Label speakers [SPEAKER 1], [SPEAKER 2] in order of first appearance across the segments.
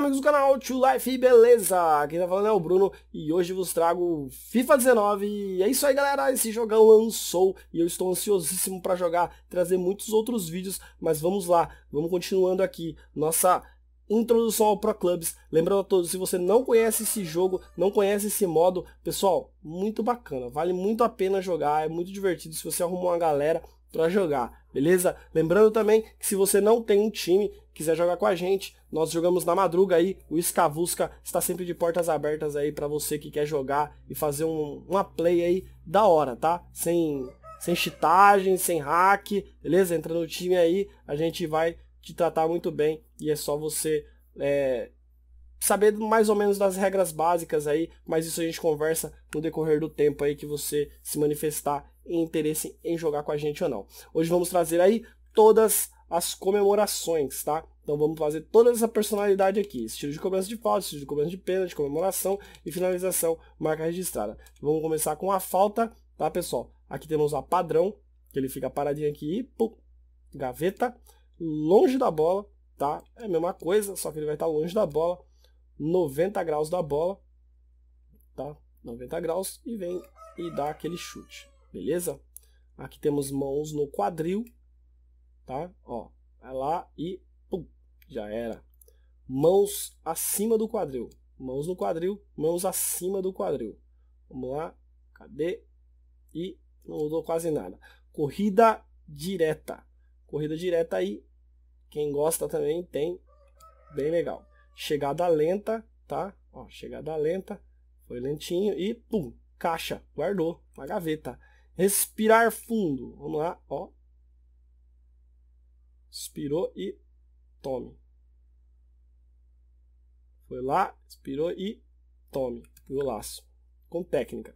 [SPEAKER 1] amigos do canal Tio Life, beleza? Quem tá falando é o Bruno e hoje vos trago FIFA 19. E é isso aí, galera, esse jogão lançou e eu estou ansiosíssimo para jogar, trazer muitos outros vídeos, mas vamos lá, vamos continuando aqui nossa introdução ao Pro Clubs. Lembrando a todos, se você não conhece esse jogo, não conhece esse modo, pessoal, muito bacana, vale muito a pena jogar, é muito divertido se você arrumou uma galera para jogar, beleza? Lembrando também que se você não tem um time, quiser jogar com a gente, nós jogamos na madruga aí, o Escavusca está sempre de portas abertas aí para você que quer jogar e fazer um, uma play aí da hora, tá? Sem sem cheatagem, sem hack, beleza? Entra no time aí, a gente vai te tratar muito bem e é só você é, saber mais ou menos das regras básicas aí, mas isso a gente conversa no decorrer do tempo aí que você se manifestar e interesse em jogar com a gente ou não. Hoje vamos trazer aí todas as comemorações, tá? Então vamos fazer toda essa personalidade aqui. Estilo de cobrança de falta, estilo de cobrança de pênalti, comemoração e finalização, marca registrada. Vamos começar com a falta, tá, pessoal? Aqui temos a padrão, que ele fica paradinho aqui, pum, gaveta, longe da bola, tá? É a mesma coisa, só que ele vai estar longe da bola, 90 graus da bola, tá? 90 graus e vem e dá aquele chute beleza? Aqui temos mãos no quadril, tá? Ó, vai lá e pum, já era. Mãos acima do quadril, mãos no quadril, mãos acima do quadril. Vamos lá, cadê? E não mudou quase nada. Corrida direta, corrida direta aí. Quem gosta também tem, bem legal. Chegada lenta, tá? Ó, chegada lenta, foi lentinho e pum, caixa, guardou na gaveta. Respirar fundo. Vamos lá, ó. Expirou e tome. Foi lá, expirou e tome. o laço Com técnica.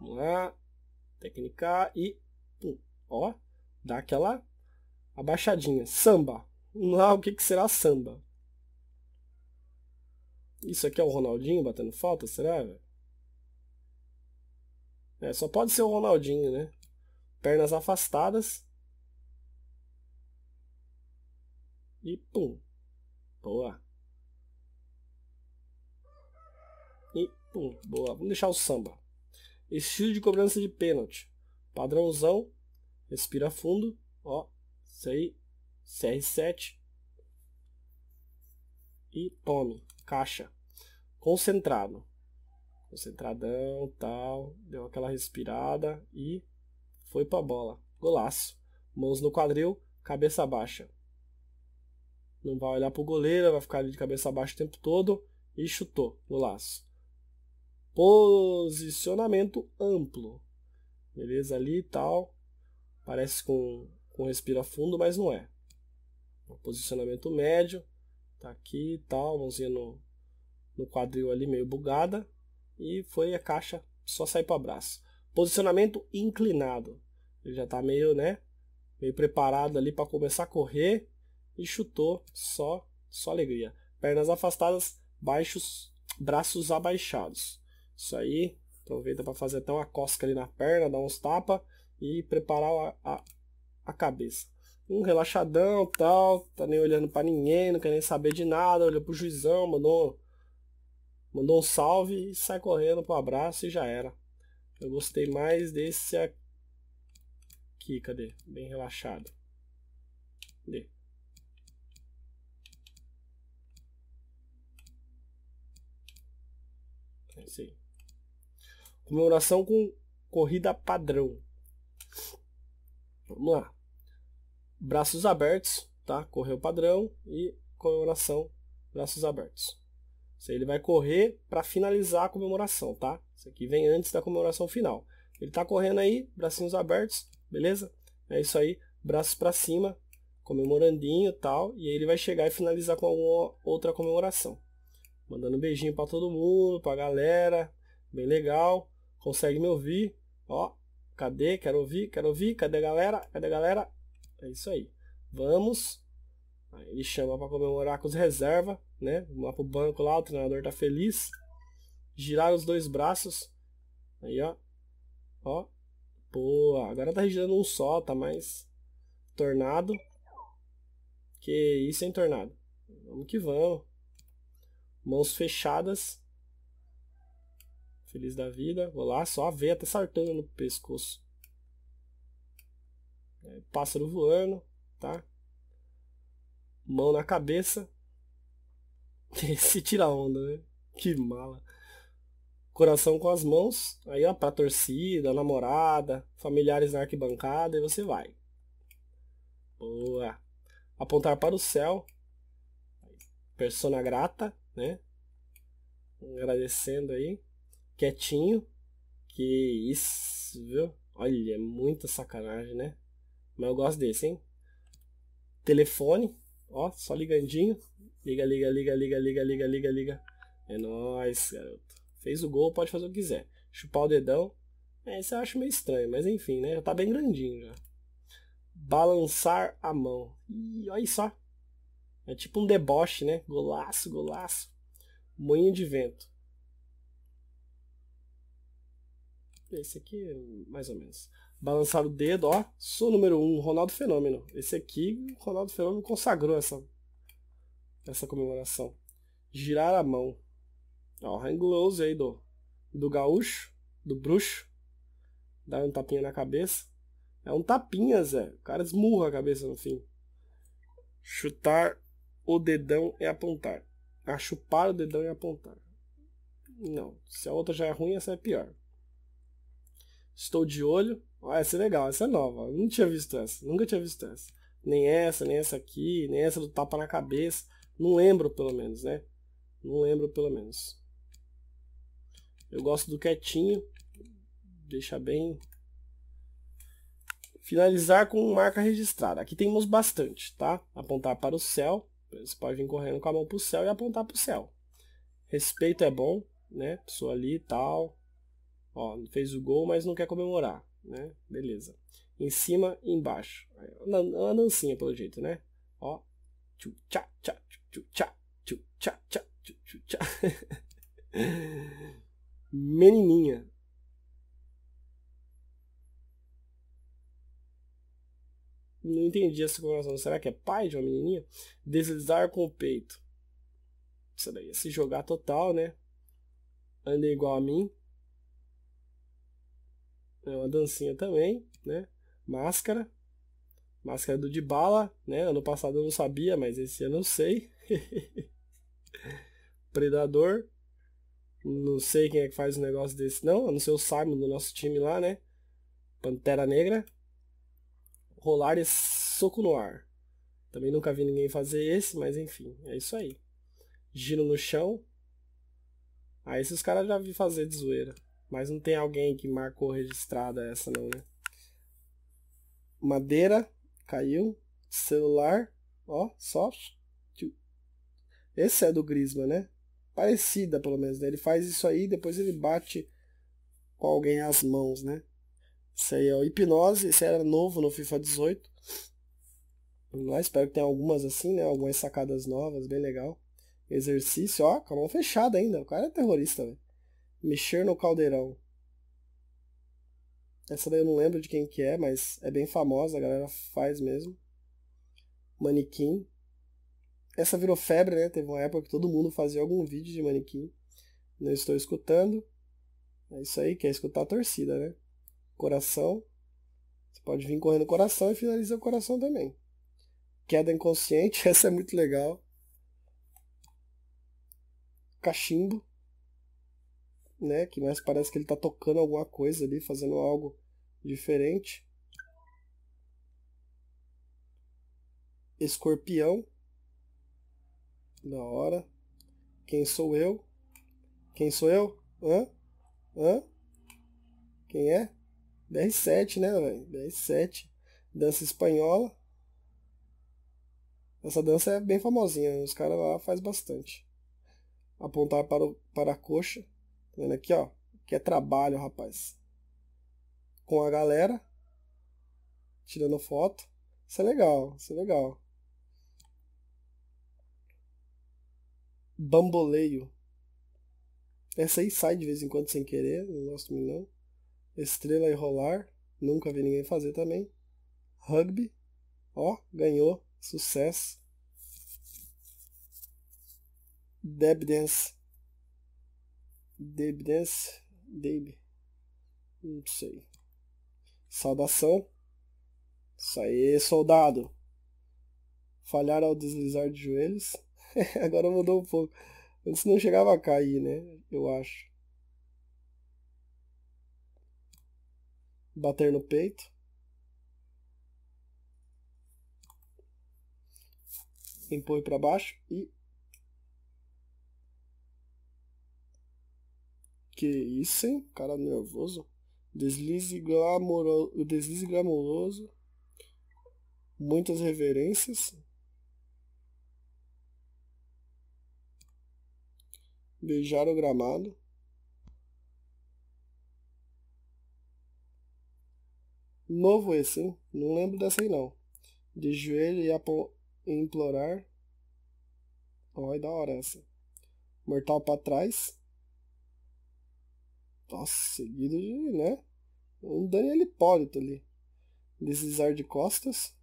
[SPEAKER 1] Vamos lá. Técnica e. Pum. Ó. Dá aquela abaixadinha. Samba. Vamos lá, o que, que será samba? Isso aqui é o Ronaldinho batendo falta, será, velho? É, só pode ser o Ronaldinho, né? Pernas afastadas. E pum. Boa. E pum. Boa. Vamos deixar o samba. Estilo de cobrança de pênalti. Padrãozão. Respira fundo. Ó. Isso aí. CR7. E tome. Caixa. Concentrado concentradão, tal, deu aquela respirada e foi pra bola. Golaço. Mãos no quadril, cabeça baixa. Não vai olhar pro goleiro, vai ficar ali de cabeça baixa o tempo todo e chutou, golaço. Posicionamento amplo. Beleza ali e tal. Parece com com respira fundo, mas não é. Posicionamento médio, tá aqui e tal, mãozinha no, no quadril ali meio bugada, e foi a caixa só sair para o braço. Posicionamento inclinado. Ele já está meio, né, meio preparado ali para começar a correr e chutou só só alegria. Pernas afastadas, baixos, braços abaixados. Isso aí, aproveita para fazer até uma cosca ali na perna, dar uns tapa e preparar a, a, a cabeça um relaxadão, tal, tá nem olhando para ninguém, não quer nem saber de nada, olhou pro juizão, mandou mandou um salve e sai correndo pro abraço e já era. Eu gostei mais desse aqui, cadê? Bem relaxado. Cadê? Esse é aí. Comemoração com corrida padrão. Vamos lá. Braços abertos, tá? Correu padrão e comemoração, braços abertos. Isso aí ele vai correr para finalizar a comemoração, tá? Isso aqui vem antes da comemoração final. Ele está correndo aí, bracinhos abertos, beleza? É isso aí, braços para cima, comemorandinho e tal, e aí ele vai chegar e finalizar com alguma outra comemoração. Mandando um beijinho para todo mundo, para a galera, bem legal. Consegue me ouvir? Ó, cadê? Quero ouvir, quero ouvir, cadê a galera? Cadê a galera? É isso aí. Vamos ele chama para comemorar com os reserva, né? Vamos lá pro banco lá, o treinador tá feliz. Girar os dois braços. Aí, ó. Ó. Pô, agora tá girando um só, tá mais tornado. Que isso, hein, tornado? Vamos que vamos. Mãos fechadas. Feliz da vida. Vou lá, só a veia tá saltando no pescoço. É, pássaro voando, tá? mão na cabeça. Se tira onda, né? Que mala. Coração com as mãos, aí ó, pra torcida, namorada, familiares na arquibancada e você vai. Boa. Apontar para o céu. Persona grata, né? Agradecendo aí. Quietinho. Que isso, viu? Olha, é muita sacanagem, né? Mas eu gosto desse, hein? Telefone. Ó, só ligandinho. Liga, liga, liga, liga, liga, liga, liga, liga. É nóis, garoto. Fez o gol, pode fazer o que quiser. Chupar o dedão. É, isso eu acho meio estranho, mas enfim, né? Já tá bem grandinho já. Balançar a mão. E olha só. É tipo um deboche, né? Golaço, golaço. Moinho de vento. Esse aqui, é mais ou menos balançar o dedo, ó, sou número um, Ronaldo Fenômeno. Esse aqui, Ronaldo Fenômeno consagrou essa, essa comemoração. Girar a mão. Ó, hang loose aí do, do gaúcho, do bruxo. Dá um tapinha na cabeça. É um tapinha, Zé. O cara esmurra a cabeça no fim. Chutar o dedão e apontar. A ah, chupar o dedão e apontar. Não. Se a outra já é ruim, essa é pior. Estou de olho. Ah, essa é legal, essa é nova. Eu não tinha visto essa, nunca tinha visto essa. Nem essa, nem essa aqui, nem essa do tapa na cabeça. Não lembro, pelo menos, né? Não lembro, pelo menos. Eu gosto do quietinho. Deixa bem. Finalizar com marca registrada. Aqui temos bastante, tá? Apontar para o céu. Você pode vir correndo com a mão para o céu e apontar para o céu. Respeito é bom, né? Pessoa ali e tal. Ó, fez o gol, mas não quer comemorar né? Beleza. Em cima e embaixo. Uma dancinha, pelo jeito, né? Ó. Tchu, tchá, tchá, tchu, tchá, tchu, tchá, tchá, tchu, tchá. Menininha. Não entendi essa coração Será que é pai de uma menininha? Deslizar com o peito. Isso daí é se jogar total, né? Anda igual a mim. É uma dancinha também, né? Máscara. Máscara do Dibala, né? Ano passado eu não sabia, mas esse ano eu sei. Predador. Não sei quem é que faz um negócio desse, não. A não ser o Simon do nosso time lá, né? Pantera Negra. Rolar e Soco no Ar. Também nunca vi ninguém fazer esse, mas enfim, é isso aí. Giro no chão. Aí ah, esses caras já vi fazer de zoeira. Mas não tem alguém que marcou registrada essa não, né? Madeira, caiu. Celular, ó,
[SPEAKER 2] soft. Esse é do Grisma, né? Parecida, pelo menos. Né? Ele faz isso aí, depois ele bate com alguém as mãos, né? Isso aí é o Hipnose, esse era novo no FIFA 18. lá, espero que tenha algumas assim, né? Algumas sacadas novas, bem legal. Exercício, ó, com a mão fechada ainda. O cara é terrorista, velho. Mexer no Caldeirão. Essa daí eu não lembro de quem que é, mas é bem famosa, a galera faz mesmo. Manequim. Essa virou febre, né? Teve uma época que todo mundo fazia algum vídeo de manequim. Não estou escutando. É isso aí, quer escutar a torcida, né? Coração. Você pode vir correndo o coração e finaliza o coração também. Queda inconsciente, essa é muito legal. Cachimbo né? Que mais parece que ele tá tocando alguma coisa ali, fazendo algo diferente. Escorpião. Da hora. Quem sou eu? Quem sou eu? Hã? Hã? Quem é? BR7, né, velho? BR7. Dança espanhola. Essa dança é bem famosinha, os caras lá fazem bastante. Apontar para, o, para a coxa. Tá vendo aqui, ó? Que é trabalho, rapaz. Com a galera. Tirando foto. Isso é legal, isso é legal. Bamboleio. Essa aí sai de vez em quando sem querer, não gosto muito não. Estrela e rolar, nunca vi ninguém fazer também. Rugby, ó, ganhou, sucesso. Deb Dance, Debdes. Deb. Não sei. Saudação. Isso aí, soldado. Falhar ao deslizar de joelhos. Agora mudou um pouco. Antes não chegava a cair, né? Eu acho. Bater no peito. Empurre para baixo e Que isso, hein? Cara nervoso. Deslize, glamouroso, deslize glamouroso. Muitas reverências. Beijar o gramado. Novo esse, hein? Não lembro dessa aí não. De joelho e implorar. Olha, é da hora essa. Mortal para trás. Nossa, seguido de, né? Um Daniel Hipólito ali. Deslizar de costas.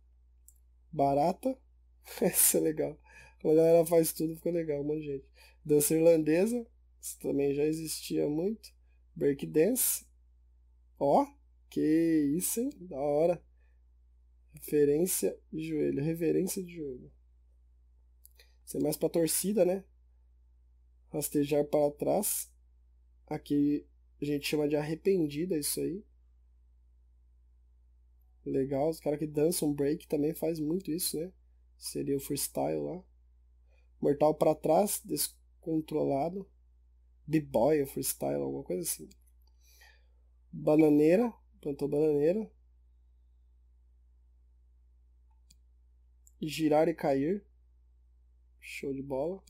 [SPEAKER 2] Barata. Essa é legal. Quando ela faz tudo, fica legal, um monte de gente. Dança irlandesa. Isso também já existia muito. Break dance. Ó, que isso, hein? Da hora. Referência de joelho. Reverência de joelho. Isso é mais pra torcida, né? Rastejar para trás. Aqui a gente chama de arrependida isso aí. Legal, os caras que dançam break também faz muito isso, né? Seria o freestyle lá. Mortal para trás, descontrolado. B-boy, freestyle, alguma coisa assim. Bananeira, plantou bananeira. Girar e cair. Show de bola.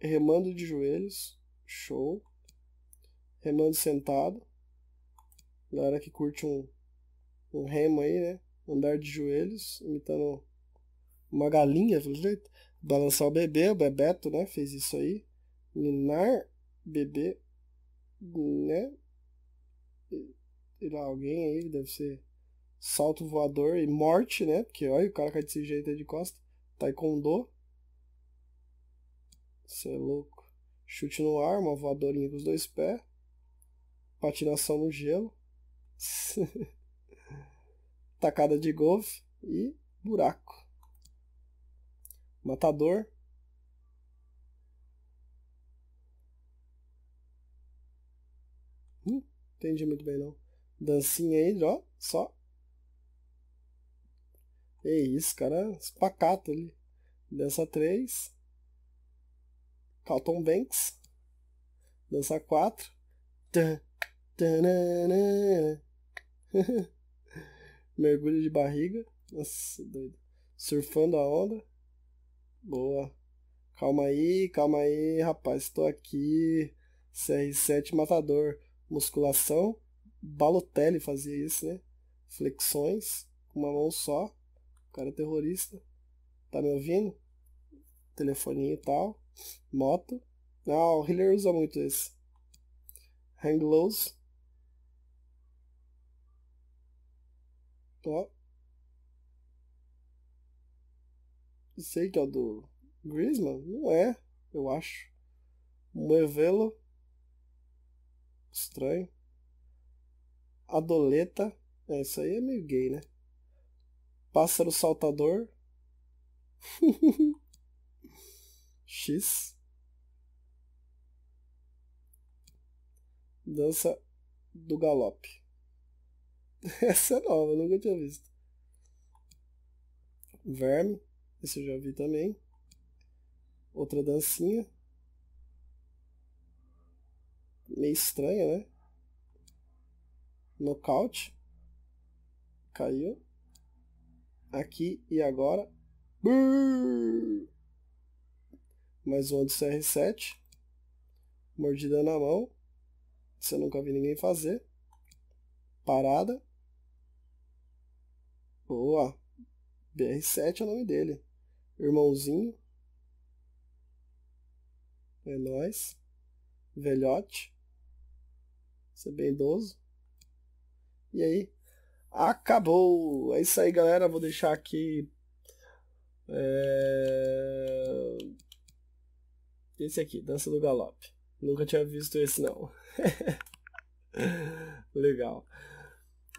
[SPEAKER 2] Remando de joelhos. Show remando sentado. Galera que curte um, um remo aí, né? Andar de joelhos, imitando uma galinha, jeito balançar o bebê, o Bebeto, né? Fez isso aí. Linar bebê, né? Sei lá, alguém aí deve ser salto voador e morte, né? Porque olha, o cara cai desse jeito aí de costa. Taekwondo. Isso é louco. Chute no ar, uma voadorinha com os dois pés patinação no gelo, tacada de golfe e buraco. Matador. Hum, entendi muito bem não. Dancinha aí, ó, só. É isso, cara, espacata ali. Dança 3. Calton Banks. Dança 4. Mergulho de barriga. Nossa, doido. Surfando a onda. Boa. Calma aí, calma aí, rapaz. Estou aqui. CR7 Matador. Musculação. Balotelli fazia isso, né? Flexões. uma mão só. O cara é terrorista. Tá me ouvindo? Telefoninho e tal. Moto. Não, ah, o Hiller usa muito esse. Hang lows. Não sei que é o do Griezmann? Não é, eu acho. Moevelo. Estranho. Adoleta. É, isso aí é meio gay, né? Pássaro saltador. X. Dança do galope. Essa é nova, nunca tinha visto. Verme, esse eu já vi também. Outra dancinha. Meio estranha, né? Nocaute. Caiu. Aqui e agora. Mais uma do CR7. Mordida na mão. Isso eu nunca vi ninguém fazer. Parada. Boa. BR7 é o nome dele. Irmãozinho. É nóis. Velhote. Você é bem idoso. E aí? Acabou! É isso aí, galera. Vou deixar aqui.
[SPEAKER 1] É... Esse aqui, Dança do Galope. Nunca tinha visto esse, não. Legal.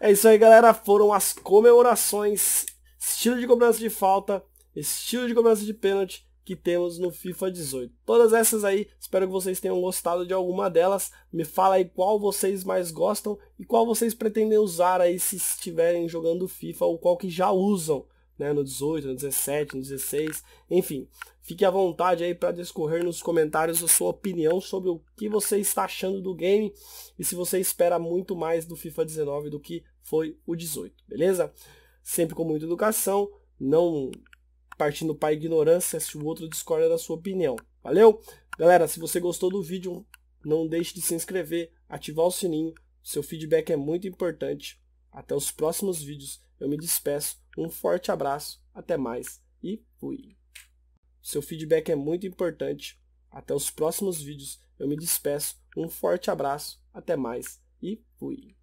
[SPEAKER 1] É isso aí, galera. Foram as comemorações, estilo de cobrança de falta, estilo de cobrança de pênalti que temos no FIFA 18. Todas essas aí, espero que vocês tenham gostado de alguma delas. Me fala aí qual vocês mais gostam e qual vocês pretendem usar aí se estiverem jogando FIFA ou qual que já usam, né, no 18, no 17, no 16, enfim. Fique à vontade aí para discorrer nos comentários a sua opinião sobre o que você está achando do game e se você espera muito mais do FIFA 19 do que foi o 18, beleza? Sempre com muita educação, não partindo para a ignorância se o outro discorda da sua opinião. Valeu? Galera, se você gostou do vídeo, não deixe de se inscrever, ativar o sininho, seu feedback é muito importante. Até os próximos vídeos, eu me despeço, um forte abraço, até mais e fui! Seu feedback é muito importante. Até os próximos vídeos. Eu me despeço. Um forte abraço. Até mais e fui.